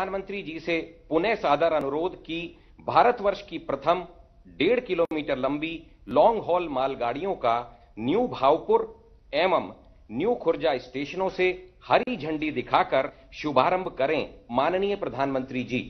प्रधानमंत्री जी से पुनः सादर अनुरोध की भारतवर्ष की प्रथम डेढ़ किलोमीटर लंबी लॉन्ग हॉल मालगाड़ियों का न्यू भावपुर एवं न्यू खुर्जा स्टेशनों से हरी झंडी दिखाकर शुभारंभ करें माननीय प्रधानमंत्री जी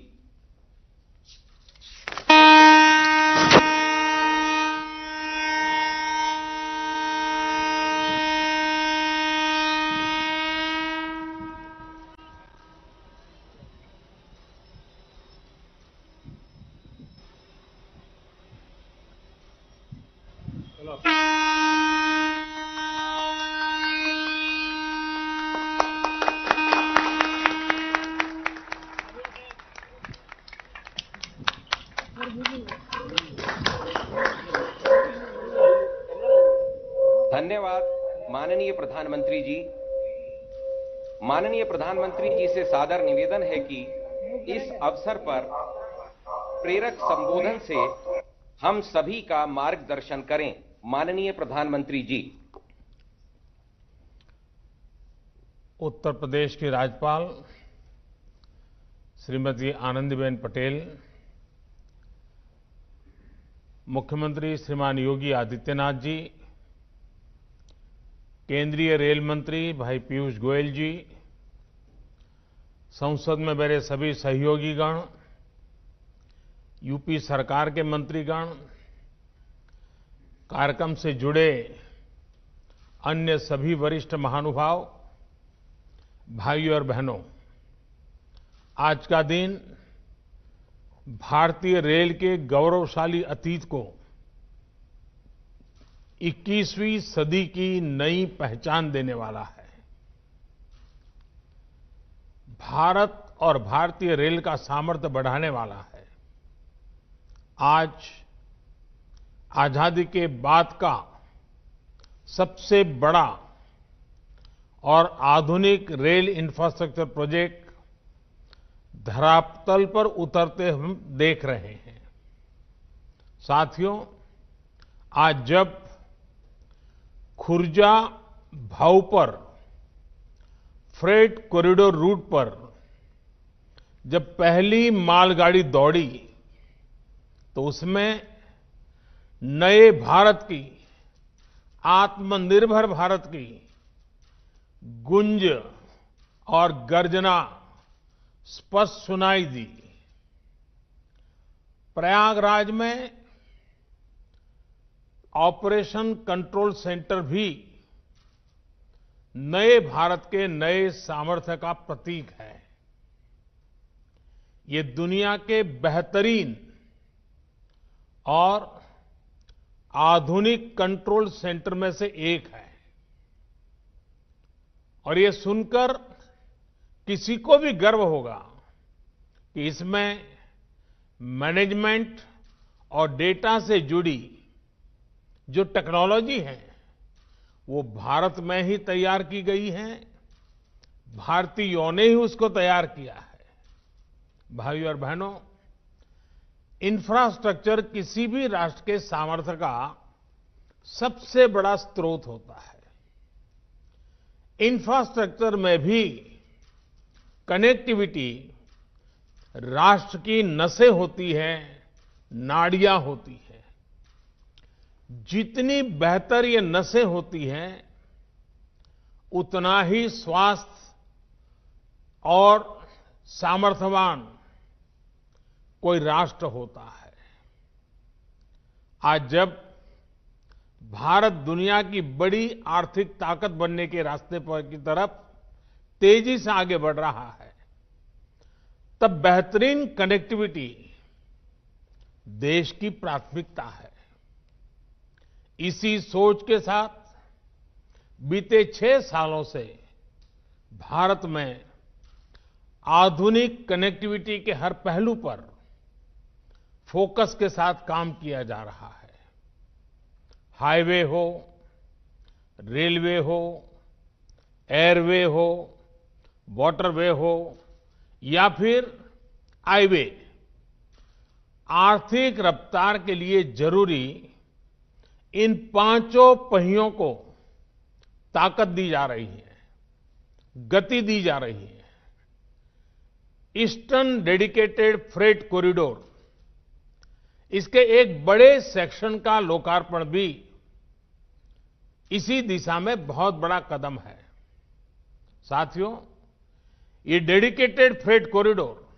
धन्यवाद माननीय प्रधानमंत्री जी माननीय प्रधानमंत्री जी से सादर निवेदन है कि इस अवसर पर प्रेरक संबोधन से हम सभी का मार्गदर्शन करें माननीय प्रधानमंत्री जी उत्तर प्रदेश की राज्यपाल श्रीमती आनंदीबेन पटेल मुख्यमंत्री श्रीमान योगी आदित्यनाथ जी केंद्रीय रेल मंत्री भाई पीयूष गोयल जी संसद में मेरे सभी सहयोगीगण यूपी सरकार के मंत्रीगण कार्यक्रम से जुड़े अन्य सभी वरिष्ठ महानुभाव भाइयों और बहनों आज का दिन भारतीय रेल के गौरवशाली अतीत को 21वीं सदी की नई पहचान देने वाला है भारत और भारतीय रेल का सामर्थ्य बढ़ाने वाला है आज आजादी के बाद का सबसे बड़ा और आधुनिक रेल इंफ्रास्ट्रक्चर प्रोजेक्ट धरातल पर उतरते हम देख रहे हैं साथियों आज जब खुर्जा पर फ्रेट कॉरिडोर रूट पर जब पहली मालगाड़ी दौड़ी तो उसमें नए भारत की आत्मनिर्भर भारत की गुंज और गर्जना स्पष्ट सुनाई दी प्रयागराज में ऑपरेशन कंट्रोल सेंटर भी नए भारत के नए सामर्थ्य का प्रतीक है ये दुनिया के बेहतरीन और आधुनिक कंट्रोल सेंटर में से एक है और ये सुनकर किसी को भी गर्व होगा कि इसमें मैनेजमेंट और डेटा से जुड़ी जो टेक्नोलॉजी है वो भारत में ही तैयार की गई है भारतीयों ने ही उसको तैयार किया है भाइयों और बहनों इंफ्रास्ट्रक्चर किसी भी राष्ट्र के सामर्थ्य का सबसे बड़ा स्रोत होता है इंफ्रास्ट्रक्चर में भी कनेक्टिविटी राष्ट्र की नसें होती हैं नाड़ियां होती हैं जितनी बेहतर ये नसें होती हैं उतना ही स्वास्थ्य और सामर्थ्यवान कोई राष्ट्र होता है आज जब भारत दुनिया की बड़ी आर्थिक ताकत बनने के रास्ते पर की तरफ तेजी से आगे बढ़ रहा है तब बेहतरीन कनेक्टिविटी देश की प्राथमिकता है इसी सोच के साथ बीते छह सालों से भारत में आधुनिक कनेक्टिविटी के हर पहलू पर फोकस के साथ काम किया जा रहा है हाईवे हो रेलवे हो एयरवे हो वाटरवे हो या फिर आईवे आर्थिक रफ्तार के लिए जरूरी इन पांचों पहियों को ताकत दी जा रही है गति दी जा रही है ईस्टर्न डेडिकेटेड फ्रेट कॉरिडोर इसके एक बड़े सेक्शन का लोकार्पण भी इसी दिशा में बहुत बड़ा कदम है साथियों ये डेडिकेटेड फ्रेट कॉरिडोर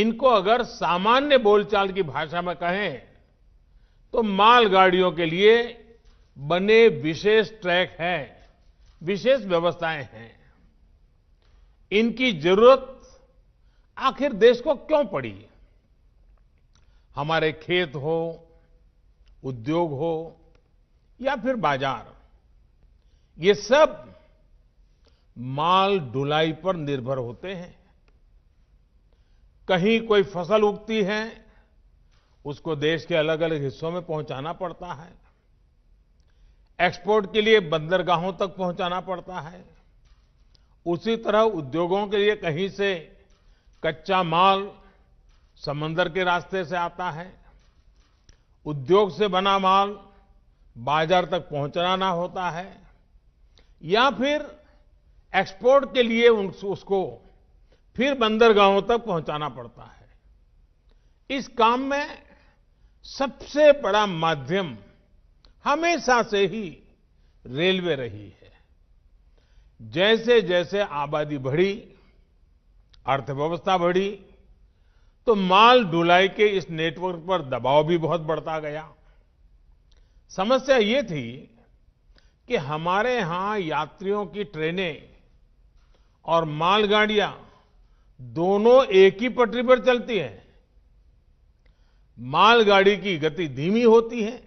इनको अगर सामान्य बोलचाल की भाषा में कहें तो मालगाड़ियों के लिए बने विशेष ट्रैक हैं विशेष व्यवस्थाएं हैं इनकी जरूरत आखिर देश को क्यों पड़ी हमारे खेत हो उद्योग हो या फिर बाजार ये सब माल ढुलाई पर निर्भर होते हैं कहीं कोई फसल उगती है उसको देश के अलग अलग हिस्सों में पहुंचाना पड़ता है एक्सपोर्ट के लिए बंदरगाहों तक पहुंचाना पड़ता है उसी तरह उद्योगों के लिए कहीं से कच्चा माल समंदर के रास्ते से आता है उद्योग से बना माल बाजार तक पहुंचाना होता है या फिर एक्सपोर्ट के लिए उसको फिर बंदरगाहों तक पहुंचाना पड़ता है इस काम में सबसे बड़ा माध्यम हमेशा से ही रेलवे रही है जैसे जैसे आबादी बढ़ी अर्थव्यवस्था बढ़ी तो माल ढुलाई के इस नेटवर्क पर दबाव भी बहुत बढ़ता गया समस्या ये थी कि हमारे यहां यात्रियों की ट्रेनें और मालगाड़ियां दोनों एक ही पटरी पर चलती हैं मालगाड़ी की गति धीमी होती है